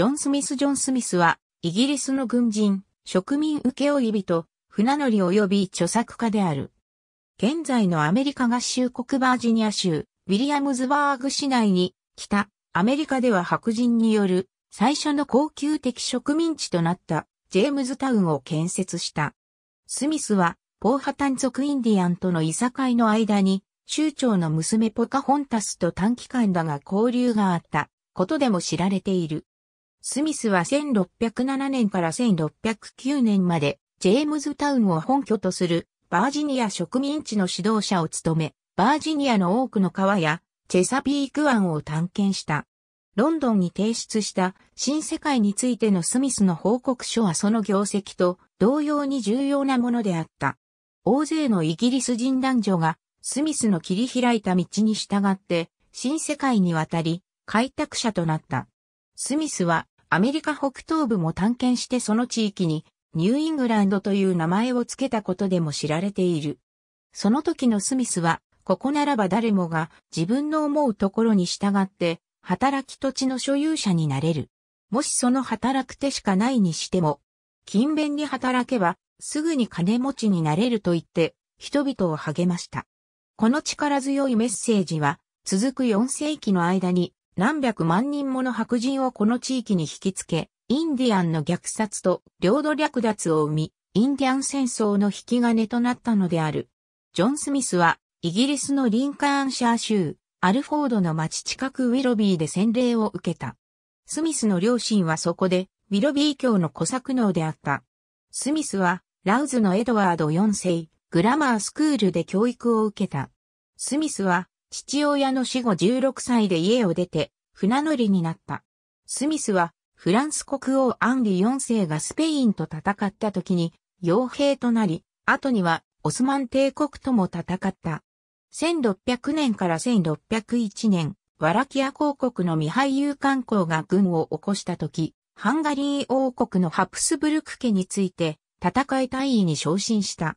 ジョン・スミス・ジョン・スミスは、イギリスの軍人、植民請負人、船乗り及び著作家である。現在のアメリカ合衆国バージニア州、ウィリアムズバーグ市内に、北、アメリカでは白人による、最初の高級的植民地となった、ジェームズタウンを建設した。スミスは、ポーハタン族インディアンとのいさかいの間に、州長の娘ポカホンタスと短期間だが交流があったことでも知られている。スミスは1607年から1609年まで、ジェームズタウンを本拠とするバージニア植民地の指導者を務め、バージニアの多くの川やチェサピーク湾を探検した。ロンドンに提出した新世界についてのスミスの報告書はその業績と同様に重要なものであった。大勢のイギリス人男女がスミスの切り開いた道に従って新世界に渡り開拓者となった。スミスはアメリカ北東部も探検してその地域にニューイングランドという名前を付けたことでも知られている。その時のスミスは、ここならば誰もが自分の思うところに従って働き土地の所有者になれる。もしその働く手しかないにしても、勤勉に働けばすぐに金持ちになれると言って人々を励ました。この力強いメッセージは続く4世紀の間に何百万人もの白人をこの地域に引きつけ、インディアンの虐殺と領土略奪を生み、インディアン戦争の引き金となったのである。ジョン・スミスは、イギリスのリンカーンシャー州、アルフォードの町近くウィロビーで洗礼を受けた。スミスの両親はそこで、ウィロビー教の小作能であった。スミスは、ラウズのエドワード4世、グラマースクールで教育を受けた。スミスは、父親の死後16歳で家を出て、船乗りになった。スミスは、フランス国王アンリ4世がスペインと戦った時に、傭兵となり、後には、オスマン帝国とも戦った。1600年から1601年、ワラキア公国のミハイユ観光が軍を起こした時、ハンガリー王国のハプスブルク家について、戦い隊員に昇進した。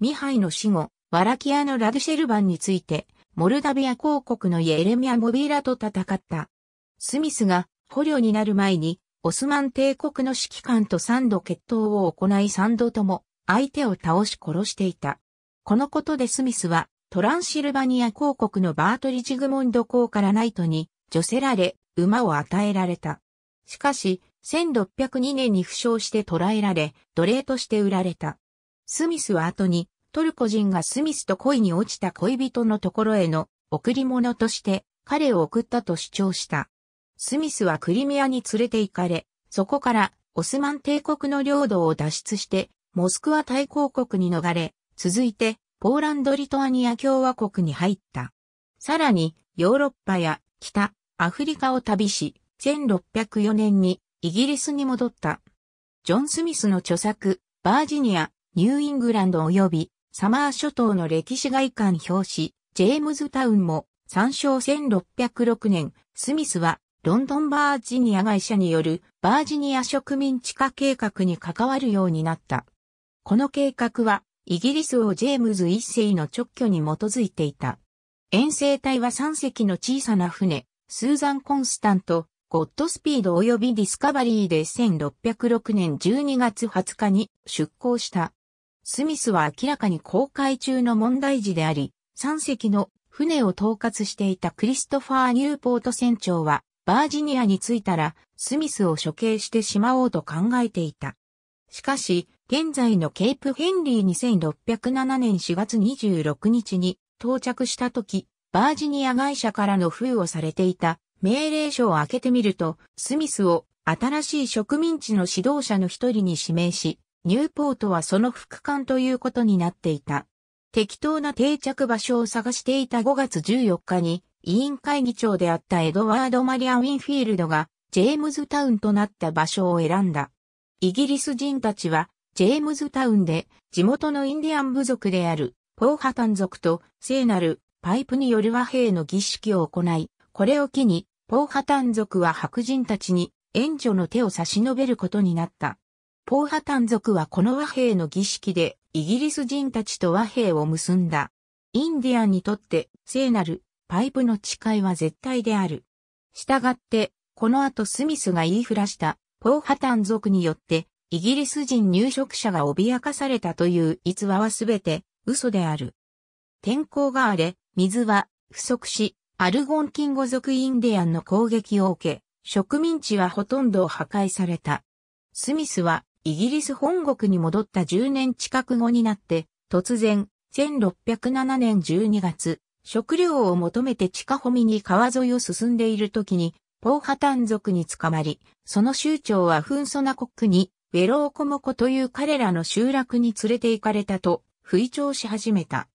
ミハイの死後、ワラキアのラドシェルバンについて、モルダビア公国のイエレミア・モビーラと戦った。スミスが捕虜になる前に、オスマン帝国の指揮官と三度決闘を行い三度とも相手を倒し殺していた。このことでスミスはトランシルバニア公国のバートリジグモンド公からナイトに除せられ馬を与えられた。しかし、1602年に負傷して捕らえられ、奴隷として売られた。スミスは後にトルコ人がスミスと恋に落ちた恋人のところへの贈り物として彼を送ったと主張した。スミスはクリミアに連れて行かれ、そこからオスマン帝国の領土を脱出して、モスクワ大公国に逃れ、続いてポーランド・リトアニア共和国に入った。さらにヨーロッパや北、アフリカを旅し、1604年にイギリスに戻った。ジョン・スミスの著作、バージニア、ニューイングランド及びサマー諸島の歴史外観表紙、ジェームズタウンも参照1606年、スミスはロンドンバージニア会社によるバージニア植民地化計画に関わるようになった。この計画はイギリス王ジェームズ一世の直挙に基づいていた。遠征隊は3隻の小さな船、スーザン・コンスタント、ゴッドスピード及びディスカバリーで1606年12月20日に出港した。スミスは明らかに航海中の問題児であり、3隻の船を統括していたクリストファー・ニューポート船長は、バージニアに着いたら、スミスを処刑してしまおうと考えていた。しかし、現在のケープヘンリー2607年4月26日に到着した時、バージニア会社からの封をされていた命令書を開けてみると、スミスを新しい植民地の指導者の一人に指名し、ニューポートはその副官ということになっていた。適当な定着場所を探していた5月14日に、委員会議長であったエドワード・マリア・ウィンフィールドが、ジェームズタウンとなった場所を選んだ。イギリス人たちは、ジェームズタウンで、地元のインディアン部族である、ポーハタン族と、聖なる、パイプによる和平の儀式を行い、これを機に、ポーハタン族は白人たちに、援助の手を差し伸べることになった。ポーハタン族はこの和平の儀式でイギリス人たちと和平を結んだ。インディアンにとって聖なるパイプの誓いは絶対である。したがって、この後スミスが言いふらしたポーハタン族によってイギリス人入植者が脅かされたという逸話はすべて嘘である。天候が荒れ、水は不足し、アルゴンキンゴ族インディアンの攻撃を受け、植民地はほとんど破壊された。スミスはイギリス本国に戻った10年近く後になって、突然、1607年12月、食料を求めて地下穂見に川沿いを進んでいる時に、ポーハタン族に捕まり、その州長はフンソナ国に、ウェローコモコという彼らの集落に連れて行かれたと、吹聴し始めた。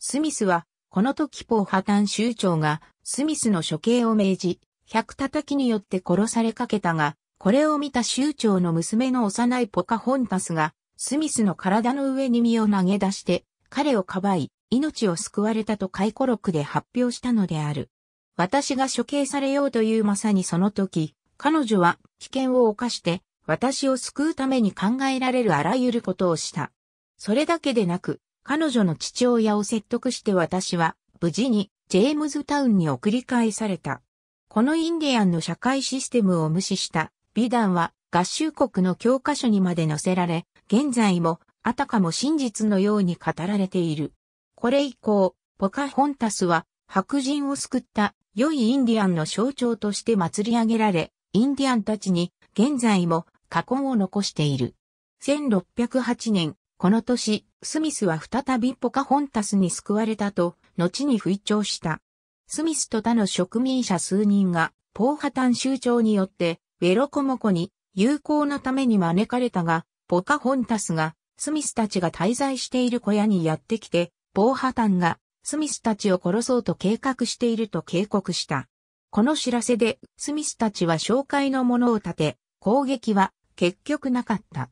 スミスは、この時ポーハタン州長が、スミスの処刑を命じ、百叩きによって殺されかけたが、これを見た州長の娘の幼いポカホンタスが、スミスの体の上に身を投げ出して、彼をかばい、命を救われたと回顧録で発表したのである。私が処刑されようというまさにその時、彼女は危険を犯して、私を救うために考えられるあらゆることをした。それだけでなく、彼女の父親を説得して私は、無事にジェームズタウンに送り返された。このインディアンの社会システムを無視した美談は合衆国の教科書にまで載せられ、現在もあたかも真実のように語られている。これ以降、ポカホンタスは白人を救った良いインディアンの象徴として祭り上げられ、インディアンたちに現在も過婚を残している。1608年、この年、スミスは再びポカホンタスに救われたと、後に吹聴した。スミスと他の植民者数人が、ポーハタン州長によってベロコモコに有効なために招かれたが、ポカホンタスがスミスたちが滞在している小屋にやってきて、防ーハタンがスミスたちを殺そうと計画していると警告した。この知らせでスミスたちは紹介のものを立て、攻撃は結局なかった。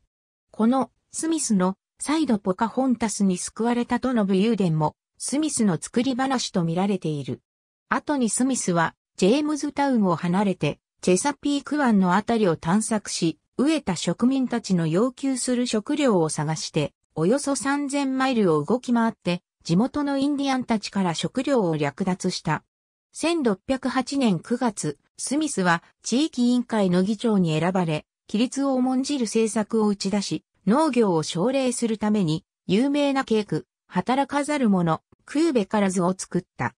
このスミスの再度ポカホンタスに救われたとの武勇伝もスミスの作り話と見られている。後にスミスはジェームズタウンを離れてチェサピーク湾のあたりを探索し、飢えた植民たちの要求する食料を探して、およそ3000マイルを動き回って、地元のインディアンたちから食料を略奪した。1608年9月、スミスは地域委員会の議長に選ばれ、規律を重んじる政策を打ち出し、農業を奨励するために、有名なケーク、働かざる者、クーベから図を作った。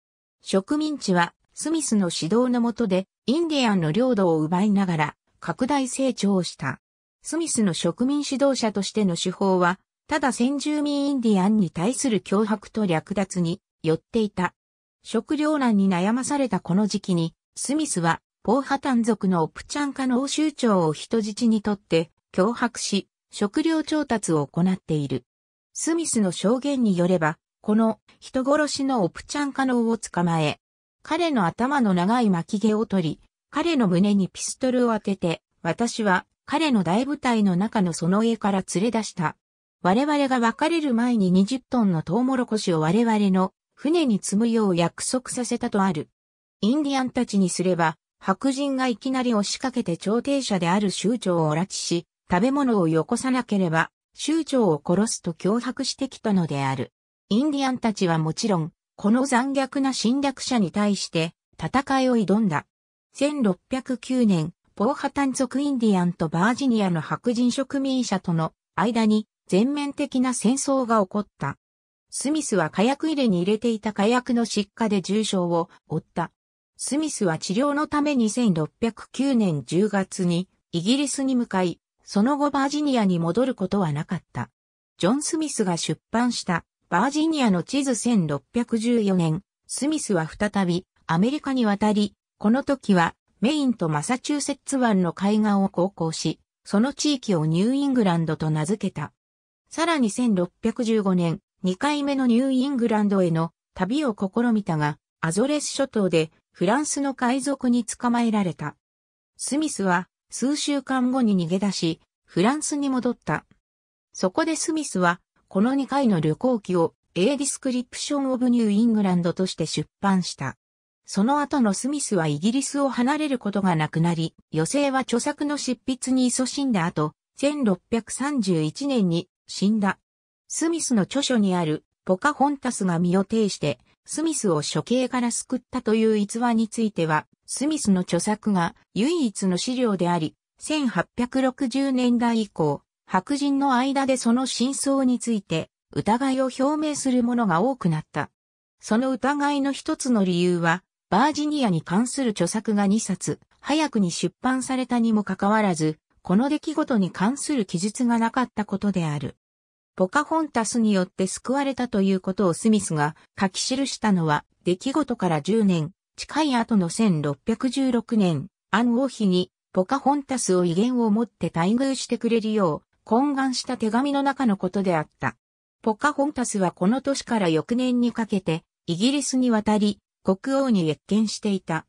植民地はスミスの指導の下でインディアンの領土を奪いながら拡大成長した。スミスの植民指導者としての手法は、ただ先住民インディアンに対する脅迫と略奪に寄っていた。食糧難に悩まされたこの時期に、スミスはポーハタン族のオプチャンカの欧州長を人質にとって脅迫し、食料調達を行っている。スミスの証言によれば、この人殺しのオプチャンカノウを捕まえ、彼の頭の長い巻き毛を取り、彼の胸にピストルを当てて、私は彼の大部隊の中のその家から連れ出した。我々が別れる前に20トンのトウモロコシを我々の船に積むよう約束させたとある。インディアンたちにすれば、白人がいきなり押しかけて調停者である州長を拉致し、食べ物をよこさなければ、州長を殺すと脅迫してきたのである。インディアンたちはもちろん、この残虐な侵略者に対して戦いを挑んだ。1609年、ポーハタン族インディアンとバージニアの白人植民者との間に全面的な戦争が起こった。スミスは火薬入れに入れていた火薬の失火で重傷を負った。スミスは治療のために1609年10月にイギリスに向かい、その後バージニアに戻ることはなかった。ジョン・スミスが出版したバージニアの地図1614年、スミスは再びアメリカに渡り、この時はメインとマサチューセッツ湾の海岸を航行し、その地域をニューイングランドと名付けた。さらに1615年、2回目のニューイングランドへの旅を試みたが、アゾレス諸島でフランスの海賊に捕まえられた。スミスは数週間後に逃げ出し、フランスに戻った。そこでスミスはこの2回の旅行記を A Description of New England として出版した。その後のスミスはイギリスを離れることがなくなり、余生は著作の執筆に勤しんだ後、1631年に死んだ。スミスの著書にあるポカホンタスが身を挺して、スミスを処刑から救ったという逸話については、スミスの著作が唯一の資料であり、1860年代以降、白人の間でその真相について疑いを表明する者が多くなった。その疑いの一つの理由は、バージニアに関する著作が2冊、早くに出版されたにもかかわらず、この出来事に関する記述がなかったことである。ポカホンタスによって救われたということをスミスが書き記したのは、出来事から10年、近い後の1616年、アン王妃にポカホンタスを威厳を持って待遇してくれるよう、懇願した手紙の中のことであった。ポカホンタスはこの年から翌年にかけて、イギリスに渡り、国王に謁見していた。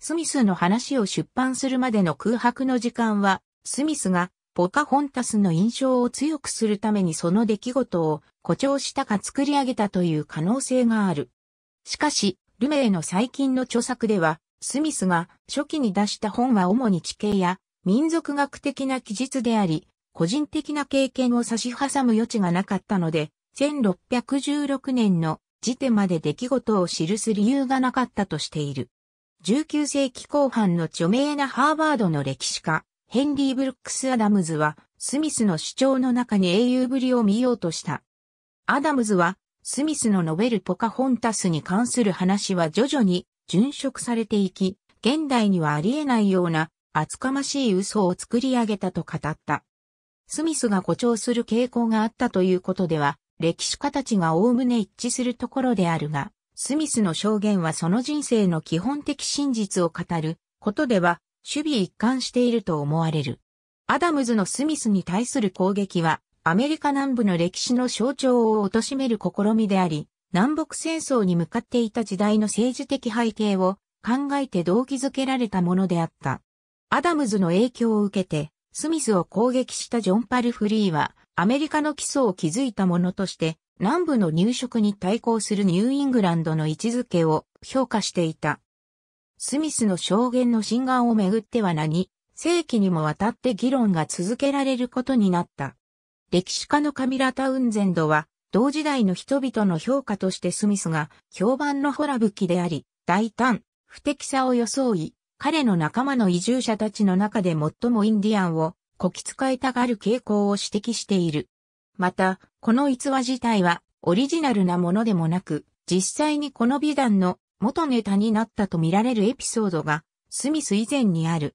スミスの話を出版するまでの空白の時間は、スミスがポカホンタスの印象を強くするためにその出来事を誇張したか作り上げたという可能性がある。しかし、ルメイの最近の著作では、スミスが初期に出した本は主に地形や民族学的な記述であり、個人的な経験を差し挟む余地がなかったので、1616年の時点まで出来事を記す理由がなかったとしている。19世紀後半の著名なハーバードの歴史家、ヘンリー・ブルックス・アダムズは、スミスの主張の中に英雄ぶりを見ようとした。アダムズは、スミスのノベルポカホンタスに関する話は徐々に殉職されていき、現代にはありえないような厚かましい嘘を作り上げたと語った。スミスが誇張する傾向があったということでは、歴史家たちが概ね一致するところであるが、スミスの証言はその人生の基本的真実を語ることでは、守備一貫していると思われる。アダムズのスミスに対する攻撃は、アメリカ南部の歴史の象徴を貶める試みであり、南北戦争に向かっていた時代の政治的背景を考えて動機づけられたものであった。アダムズの影響を受けて、スミスを攻撃したジョン・パルフリーは、アメリカの基礎を築いたものとして、南部の入植に対抗するニューイングランドの位置づけを評価していた。スミスの証言の真眼をめぐっては何、世紀にもわたって議論が続けられることになった。歴史家のカミラ・タウンゼンドは、同時代の人々の評価としてスミスが評判のホラ吹きであり、大胆、不適さを装い、彼の仲間の移住者たちの中で最もインディアンをこき使いたがる傾向を指摘している。また、この逸話自体はオリジナルなものでもなく、実際にこの美談の元ネタになったと見られるエピソードがスミス以前にある。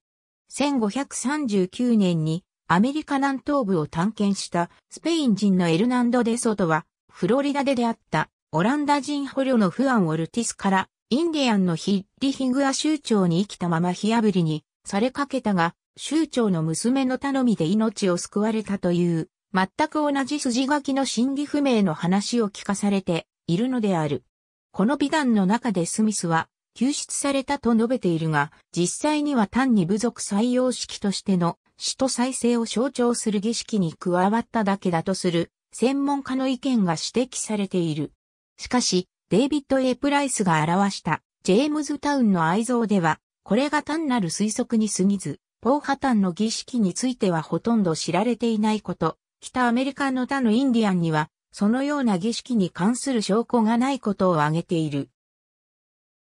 1539年にアメリカ南東部を探検したスペイン人のエルナンド・デソトはフロリダで出会ったオランダ人捕虜のフアン・オルティスからインディアンのヒッリヒグア州長に生きたまま火あぶりにされかけたが、州長の娘の頼みで命を救われたという、全く同じ筋書きの真偽不明の話を聞かされているのである。この美談の中でスミスは、救出されたと述べているが、実際には単に部族採用式としての死と再生を象徴する儀式に加わっただけだとする専門家の意見が指摘されている。しかし、デイビッド・エプライスが表したジェームズタウンの愛憎では、これが単なる推測に過ぎず、ポーハタンの儀式についてはほとんど知られていないこと、北アメリカの他のインディアンには、そのような儀式に関する証拠がないことを挙げている。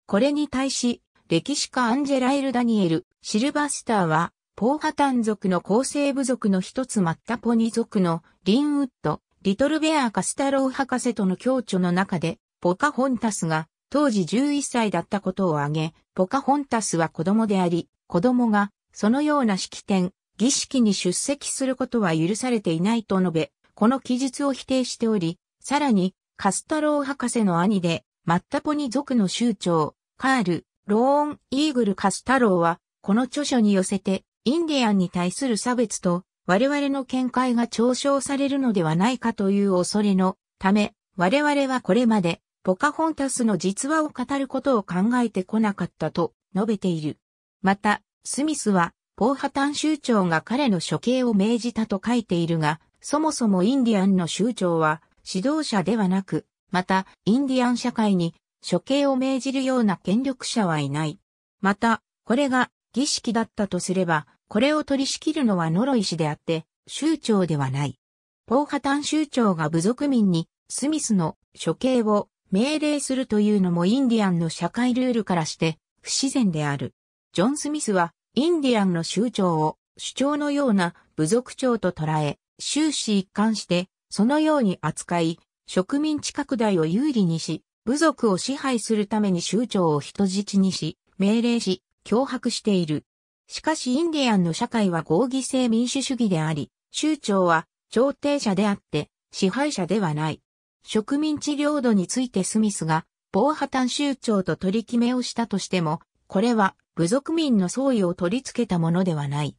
これに対し、歴史家アンジェラ・エル・ダニエル・シルバスターは、ポーハタン族の構成部族の一つマッタポニ族のリンウッド、リトルベア・カスタロー博士との共著の中で、ポカホンタスが当時11歳だったことを挙げ、ポカホンタスは子供であり、子供がそのような式典、儀式に出席することは許されていないと述べ、この記述を否定しており、さらに、カスタロー博士の兄で、マッタポニ族の州長、カール、ローン・イーグル・カスタローは、この著書に寄せて、インディアンに対する差別と、我々の見解が嘲笑されるのではないかという恐れのため、我々はこれまでポカホンタスの実話を語ることを考えてこなかったと述べている。また、スミスは、ポーハタン州長が彼の処刑を命じたと書いているが、そもそもインディアンの州長は指導者ではなく、また、インディアン社会に処刑を命じるような権力者はいない。また、これが儀式だったとすれば、これを取り仕切るのは呪い師であって、州長ではない。ポーハタン州長が部族民にスミスの処刑を命令するというのもインディアンの社会ルールからして不自然である。ジョン・スミスはインディアンの州長を主張のような部族長と捉え、終始一貫してそのように扱い、植民地拡大を有利にし、部族を支配するために州長を人質にし、命令し、脅迫している。しかしインディアンの社会は合議制民主主義であり、州長は調停者であって支配者ではない。植民地領土についてスミスが、防波端州長と取り決めをしたとしても、これは部族民の総意を取り付けたものではない。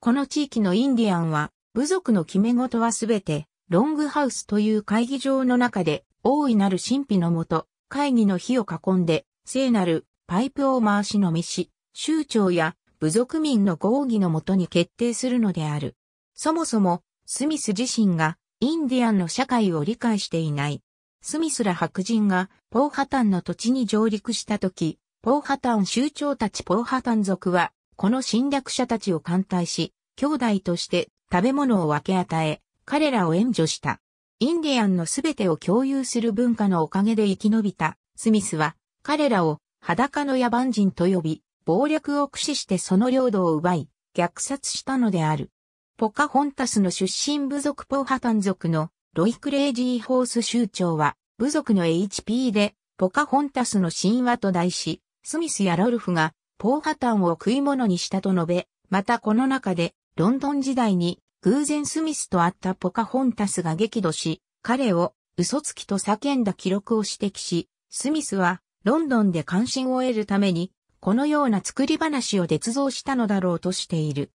この地域のインディアンは、部族の決め事はすべて、ロングハウスという会議場の中で、大いなる神秘のもと、会議の火を囲んで、聖なるパイプを回し飲みし、州長や部族民の合議のもとに決定するのである。そもそも、スミス自身がインディアンの社会を理解していない。スミスら白人がポーハタンの土地に上陸した時、ポーハタン州長たちポーハタン族は、この侵略者たちを艦隊し、兄弟として食べ物を分け与え、彼らを援助した。インディアンのすべてを共有する文化のおかげで生き延びた、スミスは、彼らを裸の野蛮人と呼び、暴力を駆使してその領土を奪い、虐殺したのである。ポカホンタスの出身部族ポーハタン族のロイ・クレイジー・ホース州長は、部族の HP で、ポカホンタスの神話と題し、スミスやロルフが、ポーハタンを食い物にしたと述べ、またこの中で、ロンドン時代に、偶然スミスと会ったポカホンタスが激怒し、彼を、嘘つきと叫んだ記録を指摘し、スミスは、ロンドンで関心を得るために、このような作り話を捏造したのだろうとしている。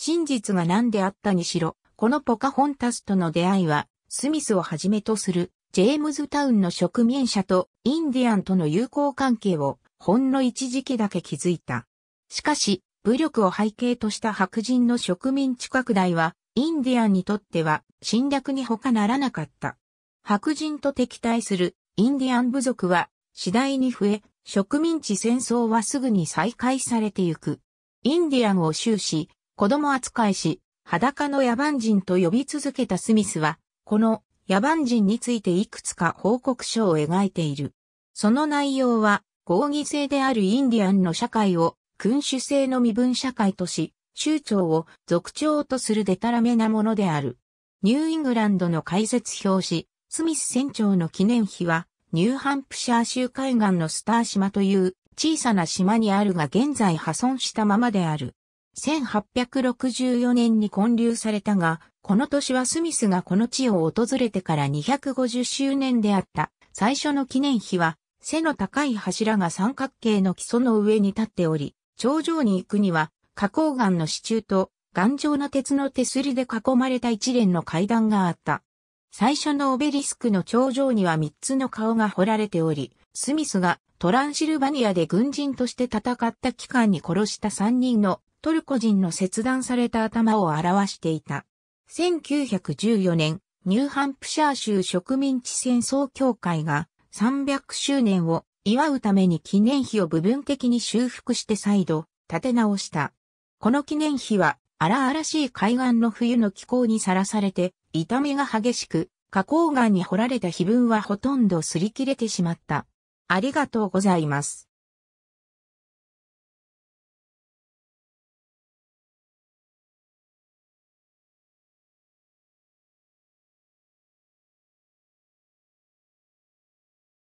真実が何であったにしろ、このポカホンタスとの出会いは、スミスをはじめとする、ジェームズタウンの植民者とインディアンとの友好関係を、ほんの一時期だけ築いた。しかし、武力を背景とした白人の植民地拡大は、インディアンにとっては侵略に他ならなかった。白人と敵対するインディアン部族は次第に増え、植民地戦争はすぐに再開されてゆく。インディアンを終始、子供扱いし、裸の野蛮人と呼び続けたスミスは、この野蛮人についていくつか報告書を描いている。その内容は、合議制であるインディアンの社会を君主制の身分社会とし、州長を族長とするデタラメなものである。ニューイングランドの解説表紙、スミス船長の記念碑は、ニューハンプシャー州海岸のスター島という小さな島にあるが現在破損したままである。1864年に建立されたが、この年はスミスがこの地を訪れてから250周年であった。最初の記念碑は、背の高い柱が三角形の基礎の上に立っており、頂上に行くには、花崗岩の支柱と、頑丈な鉄の手すりで囲まれた一連の階段があった。最初のオベリスクの頂上には三つの顔が彫られており、スミスがトランシルバニアで軍人として戦った期間に殺した三人のトルコ人の切断された頭を表していた。1914年、ニューハンプシャー州植民地戦争協会が300周年を祝うために記念碑を部分的に修復して再度建て直した。この記念碑は荒々しい海岸の冬の気候にさらされて痛みが激しく、花崗岩に掘られた碑文はほとんど擦り切れてしまった。ありがとうございます。